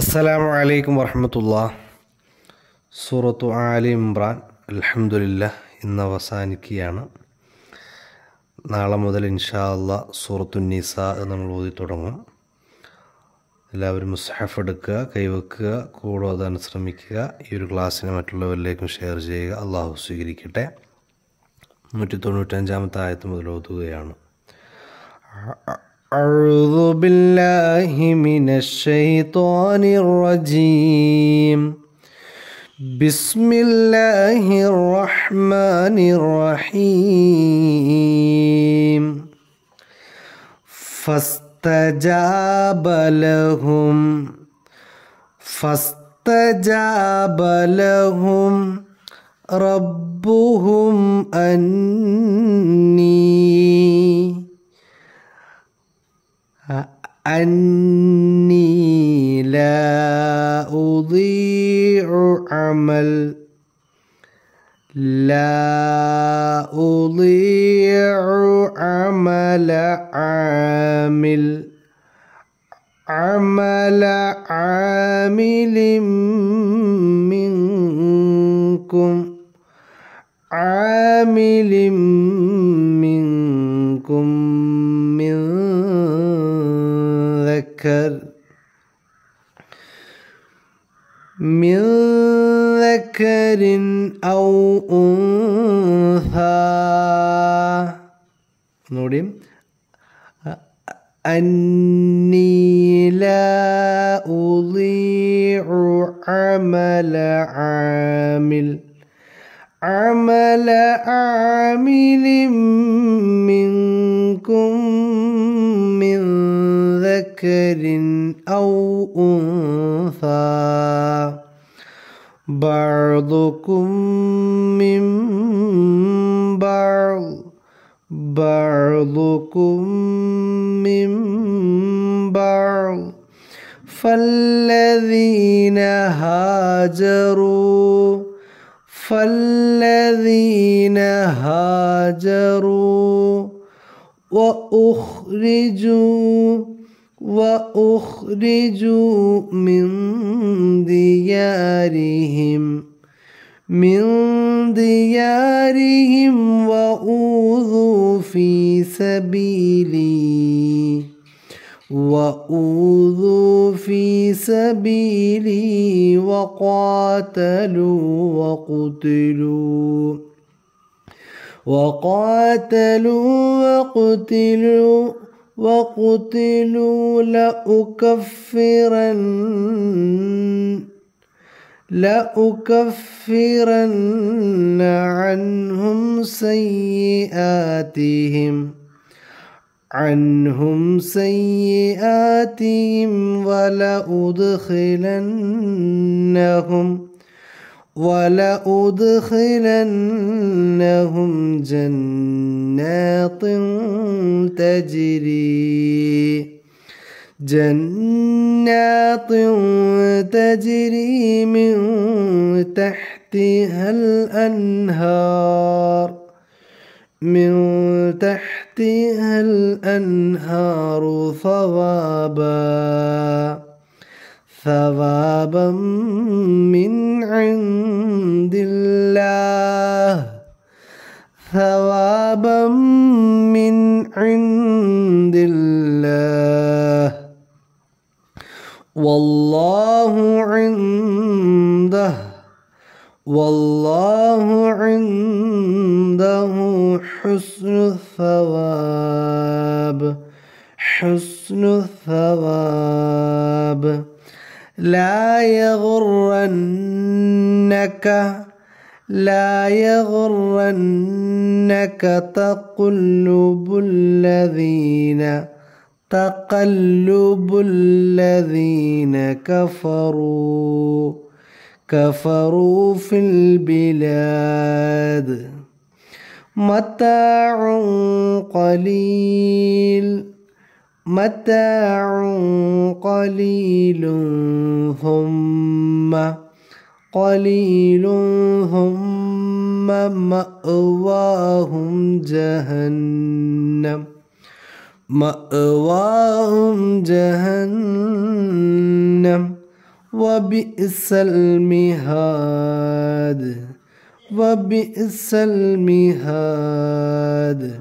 അസ്സലാമു അലൈക്കും വർഹമത്തുള്ള സൂറത്തു ആലി ഇമ്രാൻ അലഹമുല്ല ഇന്ന് അവസാനിക്കുകയാണ് നാളെ മുതൽ ഇൻഷാ അല്ല സൂറത്തു നിസ നമ്മൾ ഓതി തുടങ്ങും എല്ലാവരും മുസ്ഹഫ് എടുക്കുക കൈവെക്കുക കൂടുതൽ ഓതാൻ ശ്രമിക്കുക ഈ ഒരു ക്ലാസ്സിനെ മറ്റുള്ളവരിലേക്കും ഷെയർ ചെയ്യുക അള്ളാഹു സ്വീകരിക്കട്ടെ നൂറ്റി തൊണ്ണൂറ്റഞ്ചാമത്തെ ആയത്ത് മുതൽ ഓതുകയാണ് أعوذ بالله من الشيطان الرجيم بسم الله الرحمن الرحيم فاستجاب لهم فاستجاب لهم ربهم أني أني لا أضيع عمل لا أضيع عمل عامل عمل عامل منكم عامل منكم ذكر من ذكر أو أنثى نوري أني لا أضيع عمل عامل عمل عامل منكم ذكر أو أنثى بعضكم من بعض بعضكم من بعض فالذين هاجروا فالذين هاجروا وأخرجوا واخرجوا من ديارهم من ديارهم واوذوا في سبيلي واوذوا في سبيلي وقاتلوا وقتلوا وقاتلوا وقتلوا وقتلوا لأكفرن لأكفرن عنهم سيئاتهم عنهم سيئاتهم ولأدخلنهم ولأدخلنهم جنات تجري جنات تجري من تحتها الأنهار من تحتها الأنهار ثواباً ثوابا من عند الله ثوابا من عند الله والله عنده والله عنده حسن الثواب حسن الثواب لا يغرنك لا يغرنك تقلب الذين تقلب الذين كفروا كفروا في البلاد متاع قليل متاع قليل ثم قليل ثم مأواهم جهنم مأواهم جهنم وبئس المهاد وبئس المهاد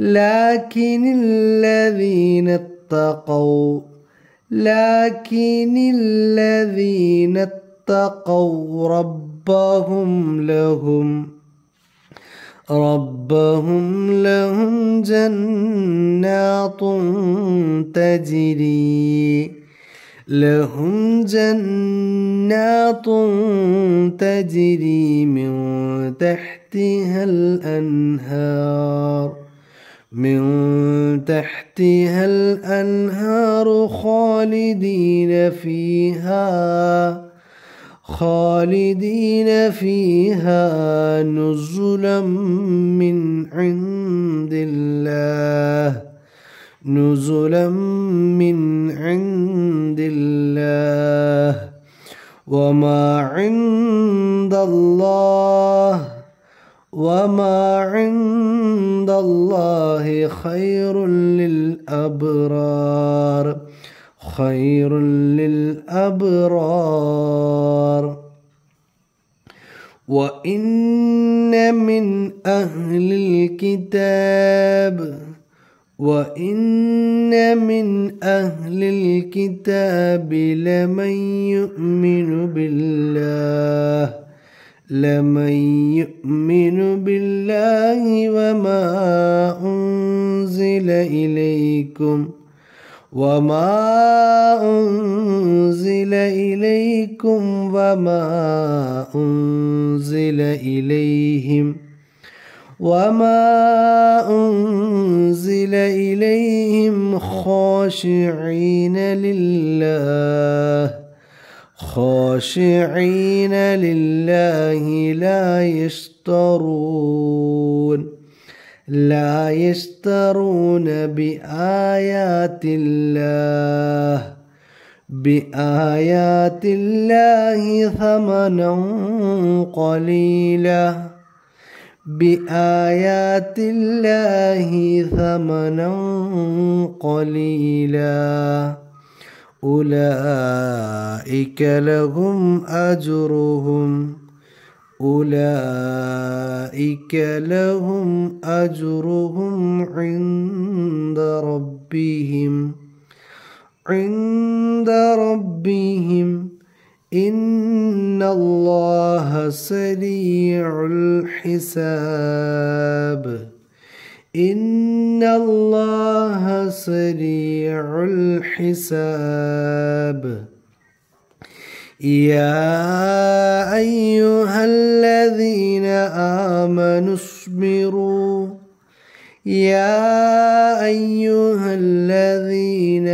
لكن الذين اتقوا لكن الذين اتقوا ربهم لهم ربهم لهم جنات تجري لهم جنات تجري من تحتها الأنهار من تحتها الأنهار خالدين فيها خالدين فيها نزلا من عند الله نزلا من عند الله وما عند الله وما عند الله خير للأبرار خير للأبرار وإن من أهل الكتاب وإن من أهل الكتاب لمن يؤمن بالله لمن يؤمن بالله وما أنزل إليكم وما أنزل إليكم وما أنزل إليهم وما أنزل إليهم خاشعين لله خاشعين لله لا يشترون لا يشترون بآيات الله بآيات الله ثمنا قليلا بآيات الله ثمنا قليلا أولئك لهم أجرهم أولئك لهم أجرهم عند ربهم عند ربهم إن الله سريع الحساب إن الله سريع الحساب يا أيها الذين آمنوا اصبروا يا أيها الذين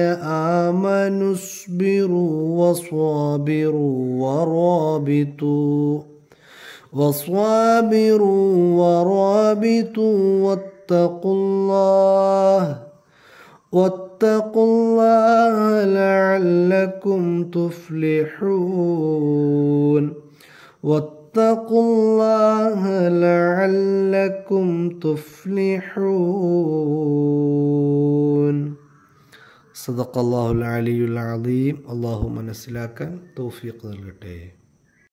آمنوا اصبروا وصابروا ورابطوا وصابروا ورابطوا واتقوا الله واتقوا الله لعلكم تفلحون واتقوا الله لعلكم تفلحون صدق الله العلي العظيم اللهم نسلاك توفيق നൽകട്ടെ